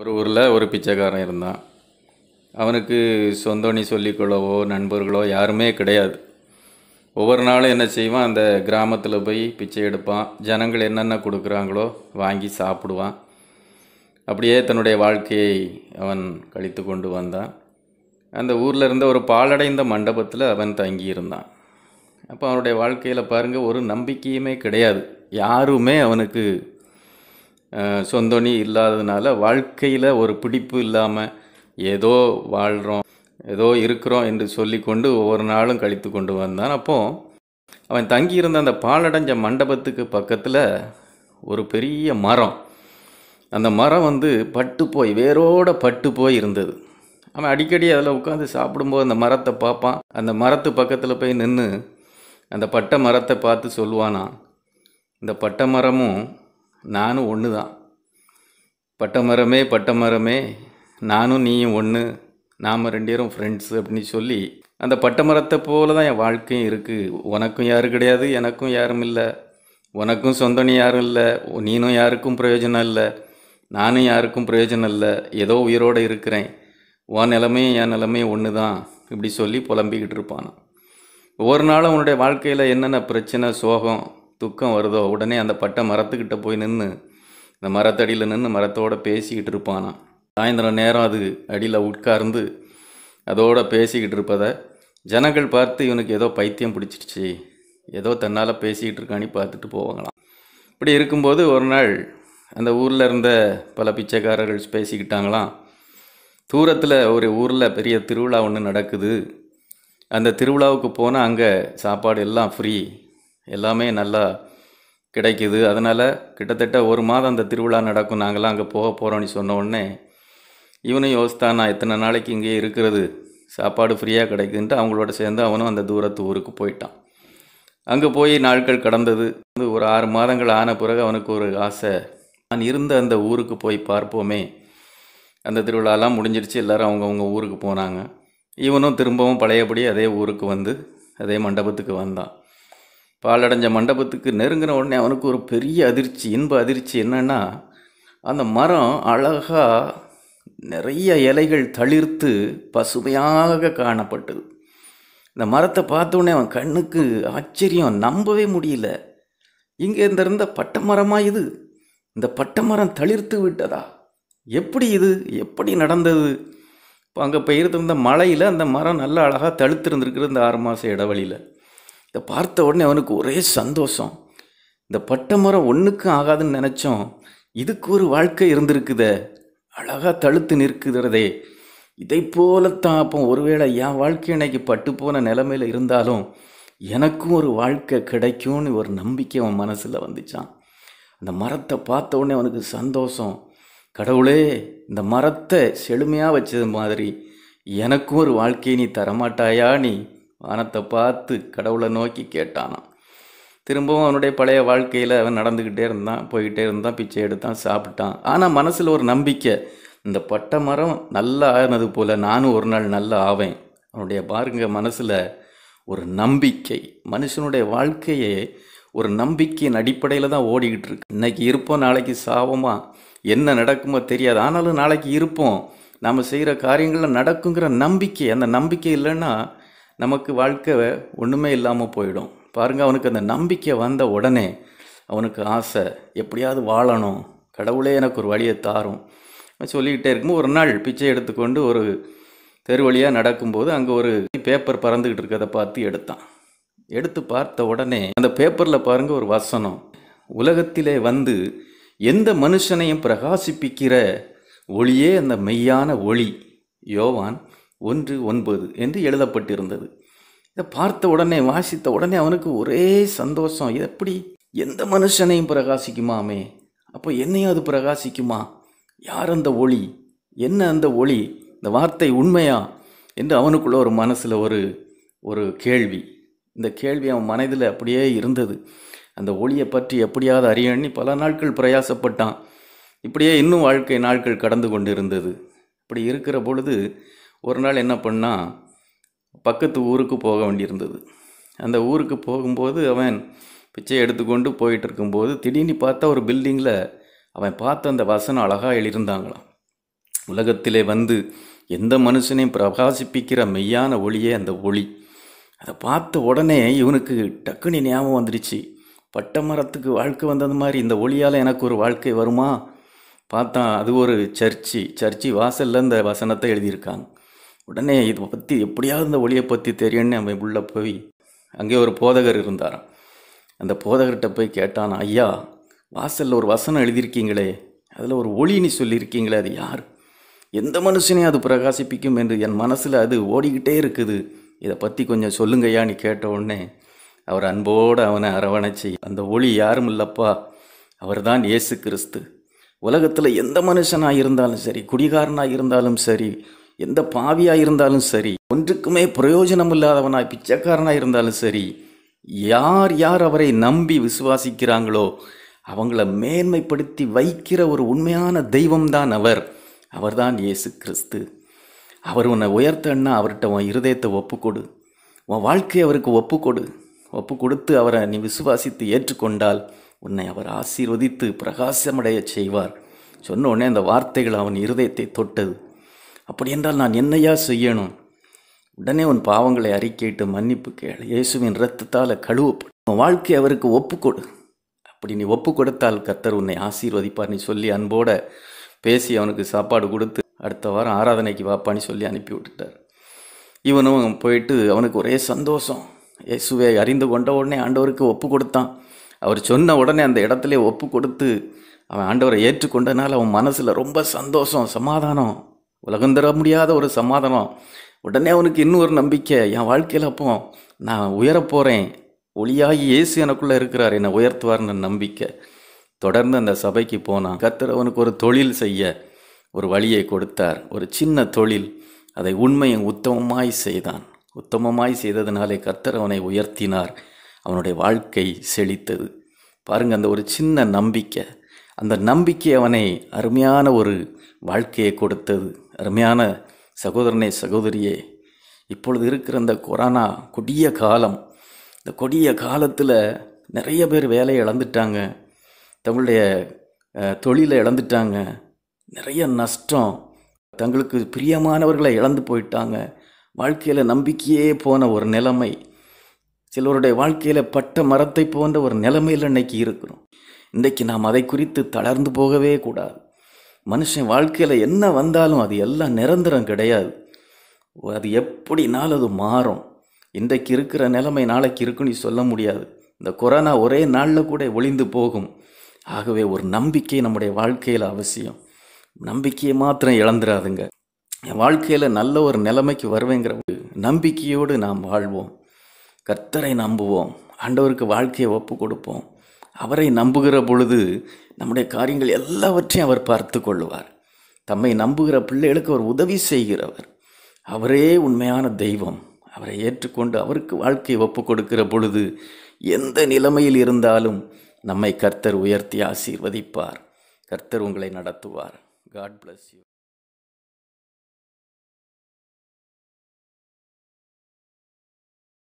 ஒரு ஊரில் ஒரு பிச்சைக்காரன் இருந்தான் அவனுக்கு சொந்தோனி சொல்லிக்கொள்ளவோ நண்பர்களோ யாருமே கிடையாது ஒவ்வொரு நாளும் என்ன செய்வான் அந்த கிராமத்தில் போய் பிச்சை எடுப்பான் ஜனங்கள் என்னென்ன கொடுக்குறாங்களோ வாங்கி சாப்பிடுவான் அப்படியே தன்னுடைய வாழ்க்கையை அவன் கழித்து கொண்டு வந்தான் அந்த ஊரில் இருந்த ஒரு பாலடைந்த மண்டபத்தில் அவன் தங்கியிருந்தான் அப்போ அவனுடைய வாழ்க்கையில் பாருங்கள் ஒரு நம்பிக்கையுமே கிடையாது யாருமே அவனுக்கு சொந்தொணி இல்லாததுனால வாழ்க்கையில் ஒரு பிடிப்பு இல்லாமல் ஏதோ வாழ்கிறோம் ஏதோ இருக்கிறோம் என்று சொல்லி கொண்டு ஒவ்வொரு நாளும் கழித்து கொண்டு வந்தான் அப்போது அவன் தங்கியிருந்த அந்த பாலடைஞ்ச மண்டபத்துக்கு பக்கத்தில் ஒரு பெரிய மரம் அந்த மரம் வந்து பட்டு போய் வேரோட பட்டு போய் இருந்தது அவன் அடிக்கடி அதில் உட்காந்து சாப்பிடும்போது அந்த மரத்தை பார்ப்பான் அந்த மரத்து பக்கத்தில் போய் நின்று அந்த பட்டை மரத்தை பார்த்து சொல்லுவானா இந்த பட்டை மரமும் நானும் ஒன்று தான் பட்டமரமே பட்டமரமே நானும் நீயும் ஒன்று நாம் ரெண்டு பேரும் ஃப்ரெண்ட்ஸ் அப்படின்னு சொல்லி அந்த பட்டமரத்தை போல தான் என் வாழ்க்கையும் இருக்குது உனக்கும் யாரும் கிடையாது எனக்கும் யாரும் இல்லை உனக்கும் சொந்தம் யாரும் இல்லை நீனும் யாருக்கும் பிரயோஜனம் இல்லை நானும் யாருக்கும் பிரயோஜனம் இல்லை ஏதோ உயிரோடு இருக்கிறேன் உன் நிலமையும் என் நிலமையும் ஒன்று தான் இப்படி சொல்லி புலம்பிக்கிட்டு இருப்பானான் ஒவ்வொரு நாளும் உன்னுடைய வாழ்க்கையில் என்னென்ன பிரச்சனை சோகம் துக்கம் வருதோ உடனே அந்த பட்டை மரத்துக்கிட்ட போய் நின்று இந்த மரத்தடியில் நின்று மரத்தோடு பேசிக்கிட்டு இருப்பானான் சாயந்தரம் நேரம் அது அடியில் உட்கார்ந்து அதோடு பேசிக்கிட்டு இருப்பதை ஜனங்கள் பார்த்து இவனுக்கு ஏதோ பைத்தியம் பிடிச்சிடுச்சு ஏதோ தன்னால் பேசிக்கிட்டு இருக்கான்னு பார்த்துட்டு போவாங்களாம் இப்படி இருக்கும்போது ஒரு நாள் அந்த ஊரில் இருந்த பல பிச்சைக்காரர்கள் பேசிக்கிட்டாங்களாம் தூரத்தில் ஒரு ஊரில் பெரிய திருவிழா ஒன்று நடக்குது அந்த திருவிழாவுக்கு போனால் அங்கே சாப்பாடு எல்லாம் ஃப்ரீ எல்லாமே நல்லா கிடைக்கிது அதனால் கிட்டத்தட்ட ஒரு மாதம் அந்த திருவிழா நடக்கும் நாங்களாம் அங்கே போக போகிறோன்னு சொன்ன உடனே இவனும் யோசித்தான் நான் எத்தனை நாளைக்கு இங்கேயே இருக்கிறது சாப்பாடு ஃப்ரீயாக கிடைக்குதுன்ட்டு அவங்களோட சேர்ந்து அவனும் அந்த தூரத்து ஊருக்கு போயிட்டான் அங்கே போய் நாட்கள் கடந்தது வந்து ஒரு ஆறு மாதங்கள் ஆன பிறகு அவனுக்கு ஒரு ஆசை நான் இருந்த அந்த ஊருக்கு போய் பார்ப்போமே அந்த திருவிழாலாம் முடிஞ்சிருச்சு எல்லோரும் அவங்கவுங்க ஊருக்கு போனாங்க இவனும் திரும்பவும் பழையபடி அதே ஊருக்கு வந்து அதே மண்டபத்துக்கு வந்தான் பாலடைஞ்ச மண்டபத்துக்கு நெருங்கின உடனே அவனுக்கு ஒரு பெரிய அதிர்ச்சி இன்ப அதிர்ச்சி என்னென்னா அந்த மரம் அழகாக நிறைய இலைகள் தளிர்த்து பசுமையாக காணப்பட்டது இந்த மரத்தை பார்த்தோன்னே அவன் கண்ணுக்கு ஆச்சரியம் நம்பவே முடியல இங்கே இருந்திருந்த பட்டை மரமாக இது இந்த பட்டை மரம் தளிர்த்து விட்டதா எப்படி இது எப்படி நடந்தது இப்போ அங்கே பெய்திருந்த மலையில் அந்த மரம் நல்லா அழகாக தழுத்திருந்துருக்குது இந்த ஆறு மாதம் இடைவெளியில் இதை பார்த்த உடனே அவனுக்கு ஒரே சந்தோஷம் இந்த பட்டை மரம் ஒன்றுக்கும் ஆகாதுன்னு நினச்சோம் இதுக்கு ஒரு வாழ்க்கை இருந்திருக்குதே அழகாக தழுத்து நிற்குதுறதே இதை போலத்தான் அப்போ ஒருவேளை என் வாழ்க்கை இன்னைக்கு பட்டு போன நிலமையில் இருந்தாலும் எனக்கும் ஒரு வாழ்க்கை கிடைக்கும்னு ஒரு நம்பிக்கை அவன் மனசில் வந்துச்சான் அந்த மரத்தை பார்த்த உடனே அவனுக்கு சந்தோஷம் கடவுளே இந்த மரத்தை செழுமையாக வச்சது மாதிரி எனக்கும் ஒரு வாழ்க்கையை நீ தரமாட்டாயா நீ வானத்தை பார்த்து கடவுளை நோக்கி கேட்டானான் திரும்பவும் அவனுடைய பழைய வாழ்க்கையில் அவன் நடந்துக்கிட்டே இருந்தான் போய்கிட்டே இருந்தான் பிச்சை எடுத்தான் சாப்பிட்டான் ஆனால் மனசில் ஒரு நம்பிக்கை இந்த பட்டை மரம் நல்லா ஆனது போல் நானும் ஒரு நாள் நல்லா ஆவேன் அவனுடைய பாருங்க மனசில் ஒரு நம்பிக்கை மனுஷனுடைய வாழ்க்கையே ஒரு நம்பிக்கையின் அடிப்படையில் தான் ஓடிக்கிட்டு இருக்கு இன்றைக்கி இருப்போம் நாளைக்கு சாவமா என்ன நடக்குமோ தெரியாது ஆனாலும் நாளைக்கு இருப்போம் நம்ம செய்கிற காரியங்களில் நடக்குங்கிற நம்பிக்கை அந்த நம்பிக்கை இல்லைன்னா நமக்கு வாழ்க்கை ஒன்றுமே இல்லாமல் போயிடும் பாருங்கள் அவனுக்கு அந்த நம்பிக்கை வந்த உடனே அவனுக்கு ஆசை எப்படியாவது வாழணும் கடவுளே எனக்கு ஒரு வழியை தாரும் சொல்லிக்கிட்டே இருக்கும்போது ஒரு நாள் பிச்சை எடுத்துக்கொண்டு ஒரு தெரு வழியாக நடக்கும்போது அங்கே ஒரு பேப்பர் பறந்துக்கிட்டு இருக்கிறத பார்த்து எடுத்தான் எடுத்து பார்த்த உடனே அந்த பேப்பரில் பாருங்கள் ஒரு வசனம் உலகத்திலே வந்து எந்த மனுஷனையும் பிரகாசிப்பிக்கிற ஒளியே அந்த மெய்யான ஒளி யோவான் ஒன்று ஒன்பது என்று எழுதப்பட்டிருந்தது இதை பார்த்த உடனே வாசித்த உடனே அவனுக்கு ஒரே சந்தோஷம் எப்படி எந்த மனுஷனையும் பிரகாசிக்குமாமே அப்போ என்னையும் அது பிரகாசிக்குமா யார் அந்த ஒளி என்ன அந்த ஒளி இந்த வார்த்தை உண்மையா என்று அவனுக்குள்ள ஒரு மனசில் ஒரு ஒரு கேள்வி இந்த கேள்வி அவன் மனதில் அப்படியே இருந்தது அந்த ஒளியை பற்றி எப்படியாவது அறியணி பல நாட்கள் பிரயாசப்பட்டான் இப்படியே இன்னும் வாழ்க்கை நாட்கள் கடந்து கொண்டு இருந்தது இப்படி இருக்கிற பொழுது ஒரு நாள் என்ன பண்ணால் பக்கத்து ஊருக்கு போக வேண்டியிருந்தது அந்த ஊருக்கு போகும்போது அவன் பிச்சை எடுத்துக்கொண்டு போயிட்டு இருக்கும்போது திடீர்னு பார்த்தா ஒரு பில்டிங்கில் அவன் பார்த்த அந்த வசனம் அழகாக எழுதியிருந்தாங்களாம் உலகத்திலே வந்து எந்த மனுஷனையும் பிரகாசிப்பிக்கிற மெய்யான ஒளியே அந்த ஒளி அதை பார்த்த உடனே இவனுக்கு டக்குனி ஞாபகம் வந்துடுச்சு பட்ட மரத்துக்கு வாழ்க்கை வந்தது மாதிரி இந்த ஒளியால் எனக்கு ஒரு வாழ்க்கை வருமா பார்த்தான் அது ஒரு சர்ச்சி சர்ச்சி வாசலில் இந்த வசனத்தை எழுதியிருக்காங்க உடனே இதை பற்றி எப்படியாவது இந்த ஒளியை பற்றி தெரியும்னு அவன் உள்ளே போய் அங்கே ஒரு போதகர் இருந்தாராம் அந்த போதகர்கிட்ட போய் கேட்டான் ஐயா வாசலில் ஒரு வசனம் எழுதியிருக்கீங்களே அதில் ஒரு ஒளின்னு சொல்லியிருக்கீங்களே அது யார் எந்த மனுஷனையும் அது பிரகாசிப்பிக்கும் என்று என் மனசில் அது ஓடிக்கிட்டே இருக்குது இதை பற்றி கொஞ்சம் சொல்லுங்கய்யான்னு கேட்ட உடனே அவர் அன்போடு அவனை அரவணைச்சி அந்த ஒளி யாரும் இல்லப்பா அவர்தான் ஏசு கிறிஸ்து உலகத்தில் எந்த மனுஷனாக இருந்தாலும் சரி குடிகாரனாக இருந்தாலும் சரி எந்த பாவியாக இருந்தாலும் சரி ஒன்றுக்குமே பிரயோஜனம் இல்லாதவனாய் பிச்சைக்காரனாக இருந்தாலும் சரி யார் யார் அவரை நம்பி விசுவாசிக்கிறாங்களோ அவங்கள மேன்மைப்படுத்தி வைக்கிற ஒரு உண்மையான தெய்வம்தான் அவர் அவர்தான் இயேசு கிறிஸ்து அவர் உன்னை உயர்த்தன்னா அவர்கிட்ட உன் இருதயத்தை ஒப்புக்கொடு உன் வாழ்க்கையை அவருக்கு ஒப்புக்கொடு ஒப்பு கொடுத்து அவரை நீ விசுவாசித்து ஏற்றுக்கொண்டால் உன்னை அவர் ஆசீர்வதித்து பிரகாசமடைய செய்வார் சொன்ன உடனே அந்த வார்த்தைகள் அவன் இருதயத்தை தொட்டது அப்படி என்றால் நான் என்னையா செய்யணும் உடனே உன் பாவங்களை அறிக்கையிட்டு மன்னிப்பு கேள் இயேசுவின் ரத்தத்தால் கழுவப்படும் உன் வாழ்க்கை அவருக்கு ஒப்புக்கொடு அப்படி நீ ஒப்பு கொடுத்தால் கத்தர் உன்னை ஆசீர்வதிப்பார் நீ சொல்லி அன்போட பேசி அவனுக்கு சாப்பாடு கொடுத்து அடுத்த வாரம் ஆராதனைக்கு வாப்பான்னு சொல்லி அனுப்பி விட்டுட்டார் இவனும் போயிட்டு அவனுக்கு ஒரே சந்தோஷம் இயேசுவை அறிந்து கொண்ட உடனே ஆண்டவருக்கு ஒப்பு கொடுத்தான் அவர் சொன்ன உடனே அந்த இடத்துல ஒப்பு கொடுத்து அவன் ஆண்டவரை ஏற்றுக்கொண்டனால அவன் மனசில் ரொம்ப சந்தோஷம் சமாதானம் உலகம் தர முடியாத ஒரு சமாதானம் உடனே அவனுக்கு இன்னும் ஒரு நம்பிக்கை என் வாழ்க்கையில் அப்போ நான் உயரப்போகிறேன் ஒளியாகி இயேசு எனக்குள்ளே இருக்கிறார் என்னை உயர்த்துவார்னு நம்பிக்கை தொடர்ந்து அந்த சபைக்கு போனான் கத்தர் அவனுக்கு ஒரு தொழில் செய்ய ஒரு வழியை கொடுத்தார் ஒரு சின்ன தொழில் அதை உண்மையை உத்தமமாய் செய்தான் உத்தமமாய் செய்ததினாலே கத்தர் அவனை உயர்த்தினார் அவனுடைய வாழ்க்கை செழித்தது பாருங்கள் அந்த ஒரு சின்ன நம்பிக்கை அந்த நம்பிக்கை அவனை அருமையான ஒரு வாழ்க்கையை கொடுத்தது அருமையான சகோதரனே சகோதரியே இப்பொழுது இருக்கிற இந்த கொரோனா கொடிய காலம் இந்த கொடிய காலத்தில் நிறைய பேர் வேலையை இழந்துட்டாங்க தங்களுடைய தொழிலை இழந்துட்டாங்க நிறைய நஷ்டம் தங்களுக்கு பிரியமானவர்களை இழந்து போயிட்டாங்க வாழ்க்கையில் நம்பிக்கையே போன ஒரு நிலைமை சிலருடைய வாழ்க்கையில் பட்ட மரத்தை போன்ற ஒரு நிலைமையில் இன்றைக்கி இருக்கிறோம் இன்றைக்கு நாம் அதை குறித்து தளர்ந்து போகவே கூடாது மனுஷன் வாழ்க்கையில் என்ன வந்தாலும் அது எல்லாம் நிரந்தரம் கிடையாது அது எப்படினாலும் அது மாறும் இன்றைக்கு இருக்கிற நிலைமை நாளைக்கு இருக்குன்னு சொல்ல முடியாது இந்த கொரோனா ஒரே நாளில் கூட ஒளிந்து போகும் ஆகவே ஒரு நம்பிக்கை நம்முடைய வாழ்க்கையில் அவசியம் நம்பிக்கையை மாத்திரம் இழந்துடாதுங்க என் வாழ்க்கையில் நல்ல ஒரு நிலைமைக்கு வருவேங்கிற நம்பிக்கையோடு நாம் வாழ்வோம் கர்த்தரை நம்புவோம் ஆண்டவருக்கு வாழ்க்கையை ஒப்பு கொடுப்போம் அவரை நம்புகிற பொழுது நம்முடைய காரியங்கள் எல்லாவற்றையும் அவர் பார்த்து கொள்வார் தம்மை நம்புகிற பிள்ளைகளுக்கு அவர் உதவி செய்கிறவர் அவரே உண்மையான தெய்வம் அவரை ஏற்றுக்கொண்டு அவருக்கு வாழ்க்கையை ஒப்பு கொடுக்கிற பொழுது எந்த நிலைமையில் இருந்தாலும் நம்மை கர்த்தர் உயர்த்தி ஆசீர்வதிப்பார் கர்த்தர் உங்களை நடத்துவார் காட் பிளஸ் யூ